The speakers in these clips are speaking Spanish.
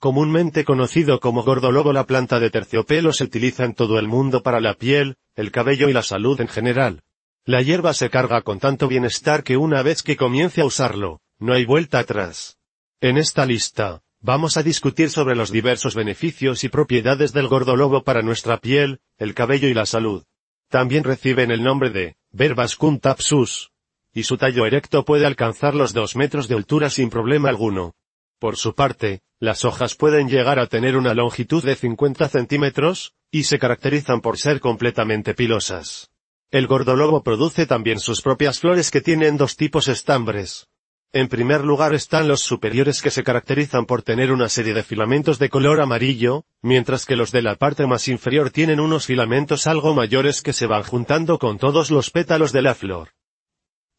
Comúnmente conocido como gordolobo la planta de terciopelo se utiliza en todo el mundo para la piel, el cabello y la salud en general. La hierba se carga con tanto bienestar que una vez que comience a usarlo, no hay vuelta atrás. En esta lista, vamos a discutir sobre los diversos beneficios y propiedades del gordolobo para nuestra piel, el cabello y la salud. También reciben el nombre de, Verbas tapsus. Y su tallo erecto puede alcanzar los 2 metros de altura sin problema alguno. Por su parte, las hojas pueden llegar a tener una longitud de 50 centímetros, y se caracterizan por ser completamente pilosas. El gordolobo produce también sus propias flores que tienen dos tipos estambres. En primer lugar están los superiores que se caracterizan por tener una serie de filamentos de color amarillo, mientras que los de la parte más inferior tienen unos filamentos algo mayores que se van juntando con todos los pétalos de la flor.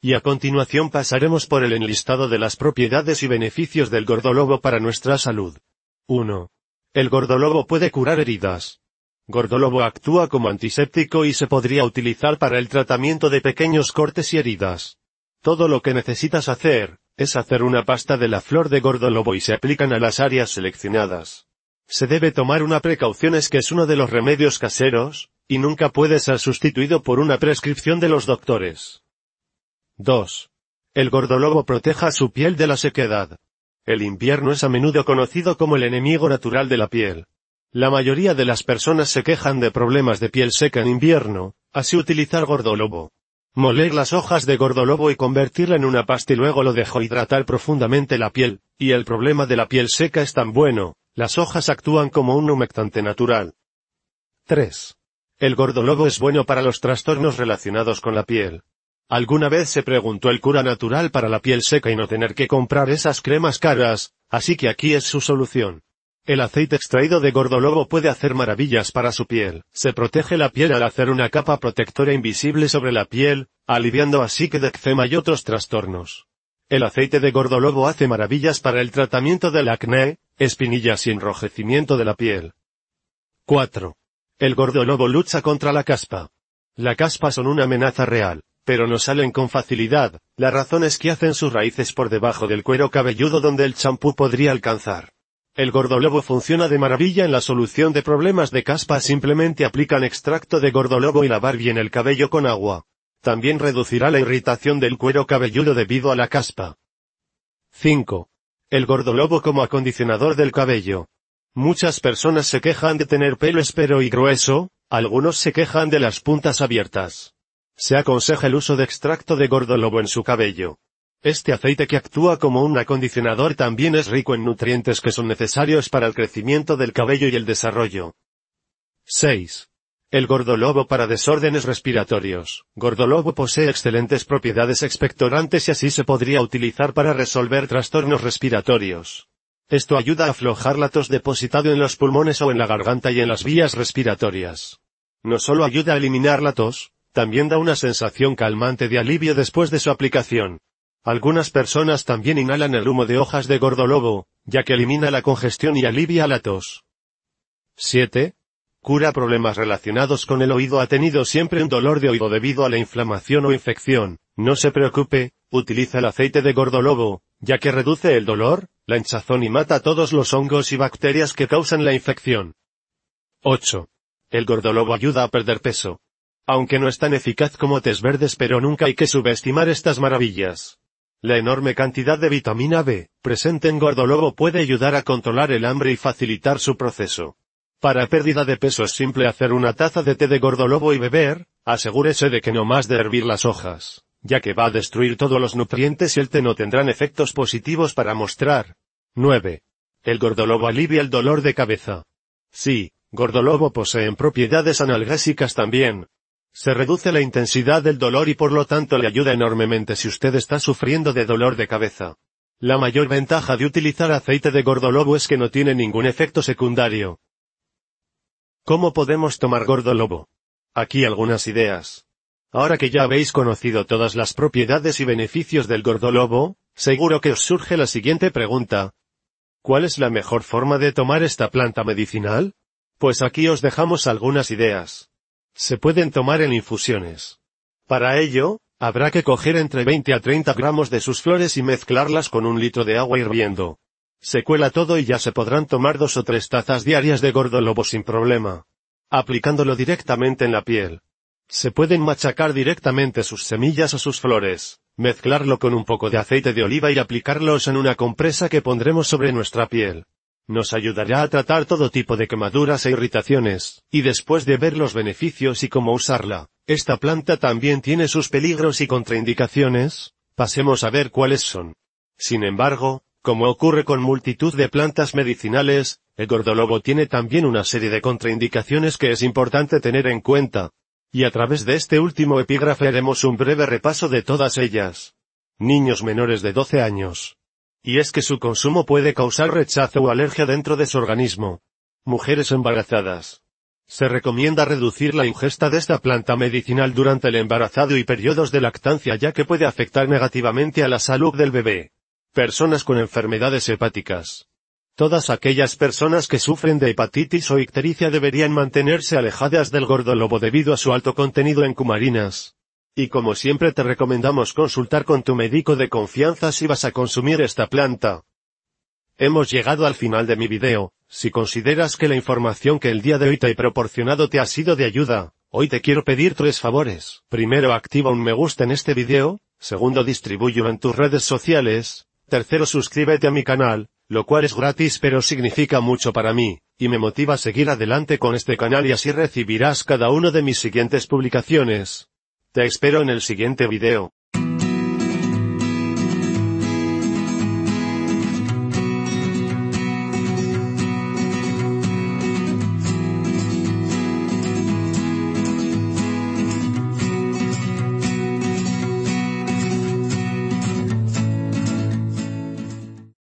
Y a continuación pasaremos por el enlistado de las propiedades y beneficios del gordolobo para nuestra salud. 1. El gordolobo puede curar heridas. Gordolobo actúa como antiséptico y se podría utilizar para el tratamiento de pequeños cortes y heridas. Todo lo que necesitas hacer, es hacer una pasta de la flor de gordolobo y se aplican a las áreas seleccionadas. Se debe tomar una precaución es que es uno de los remedios caseros, y nunca puede ser sustituido por una prescripción de los doctores. 2. El gordolobo proteja su piel de la sequedad. El invierno es a menudo conocido como el enemigo natural de la piel. La mayoría de las personas se quejan de problemas de piel seca en invierno, así utilizar gordolobo. Moler las hojas de gordolobo y convertirla en una pasta y luego lo dejo hidratar profundamente la piel, y el problema de la piel seca es tan bueno, las hojas actúan como un humectante natural. 3. El gordolobo es bueno para los trastornos relacionados con la piel. Alguna vez se preguntó el cura natural para la piel seca y no tener que comprar esas cremas caras, así que aquí es su solución. El aceite extraído de gordolobo puede hacer maravillas para su piel. Se protege la piel al hacer una capa protectora invisible sobre la piel, aliviando así que de eczema y otros trastornos. El aceite de gordolobo hace maravillas para el tratamiento del acné, espinillas y enrojecimiento de la piel. 4. El gordolobo lucha contra la caspa. La caspa son una amenaza real pero no salen con facilidad, la razón es que hacen sus raíces por debajo del cuero cabelludo donde el champú podría alcanzar. El gordolobo funciona de maravilla en la solución de problemas de caspa, simplemente aplican extracto de gordolobo y lavar bien el cabello con agua. También reducirá la irritación del cuero cabelludo debido a la caspa. 5. El gordolobo como acondicionador del cabello. Muchas personas se quejan de tener pelo espero y grueso, algunos se quejan de las puntas abiertas. Se aconseja el uso de extracto de gordolobo en su cabello. Este aceite que actúa como un acondicionador también es rico en nutrientes que son necesarios para el crecimiento del cabello y el desarrollo. 6. El gordolobo para desórdenes respiratorios. Gordolobo posee excelentes propiedades expectorantes y así se podría utilizar para resolver trastornos respiratorios. Esto ayuda a aflojar la tos depositado en los pulmones o en la garganta y en las vías respiratorias. No solo ayuda a eliminar la tos, también da una sensación calmante de alivio después de su aplicación. Algunas personas también inhalan el humo de hojas de gordolobo, ya que elimina la congestión y alivia la tos. 7. Cura problemas relacionados con el oído. Ha tenido siempre un dolor de oído debido a la inflamación o infección. No se preocupe, utiliza el aceite de gordolobo, ya que reduce el dolor, la hinchazón y mata todos los hongos y bacterias que causan la infección. 8. El gordolobo ayuda a perder peso aunque no es tan eficaz como tés verdes pero nunca hay que subestimar estas maravillas. La enorme cantidad de vitamina B, presente en gordolobo puede ayudar a controlar el hambre y facilitar su proceso. Para pérdida de peso es simple hacer una taza de té de gordolobo y beber, asegúrese de que no más de hervir las hojas, ya que va a destruir todos los nutrientes y el té no tendrán efectos positivos para mostrar. 9. El gordolobo alivia el dolor de cabeza. Sí, gordolobo poseen propiedades analgésicas también, se reduce la intensidad del dolor y por lo tanto le ayuda enormemente si usted está sufriendo de dolor de cabeza. La mayor ventaja de utilizar aceite de gordolobo es que no tiene ningún efecto secundario. ¿Cómo podemos tomar gordolobo? Aquí algunas ideas. Ahora que ya habéis conocido todas las propiedades y beneficios del gordolobo, seguro que os surge la siguiente pregunta. ¿Cuál es la mejor forma de tomar esta planta medicinal? Pues aquí os dejamos algunas ideas se pueden tomar en infusiones. Para ello, habrá que coger entre 20 a 30 gramos de sus flores y mezclarlas con un litro de agua hirviendo. Se cuela todo y ya se podrán tomar dos o tres tazas diarias de gordolobo sin problema. Aplicándolo directamente en la piel. Se pueden machacar directamente sus semillas o sus flores, mezclarlo con un poco de aceite de oliva y aplicarlos en una compresa que pondremos sobre nuestra piel. Nos ayudará a tratar todo tipo de quemaduras e irritaciones, y después de ver los beneficios y cómo usarla, esta planta también tiene sus peligros y contraindicaciones, pasemos a ver cuáles son. Sin embargo, como ocurre con multitud de plantas medicinales, el gordolobo tiene también una serie de contraindicaciones que es importante tener en cuenta. Y a través de este último epígrafe haremos un breve repaso de todas ellas. Niños menores de 12 años. Y es que su consumo puede causar rechazo o alergia dentro de su organismo. Mujeres embarazadas. Se recomienda reducir la ingesta de esta planta medicinal durante el embarazado y periodos de lactancia ya que puede afectar negativamente a la salud del bebé. Personas con enfermedades hepáticas. Todas aquellas personas que sufren de hepatitis o ictericia deberían mantenerse alejadas del gordolobo debido a su alto contenido en cumarinas. Y como siempre te recomendamos consultar con tu médico de confianza si vas a consumir esta planta. Hemos llegado al final de mi video, si consideras que la información que el día de hoy te he proporcionado te ha sido de ayuda, hoy te quiero pedir tres favores. Primero activa un me gusta en este video, segundo distribuyo en tus redes sociales, tercero suscríbete a mi canal, lo cual es gratis pero significa mucho para mí, y me motiva a seguir adelante con este canal y así recibirás cada una de mis siguientes publicaciones. Te espero en el siguiente video.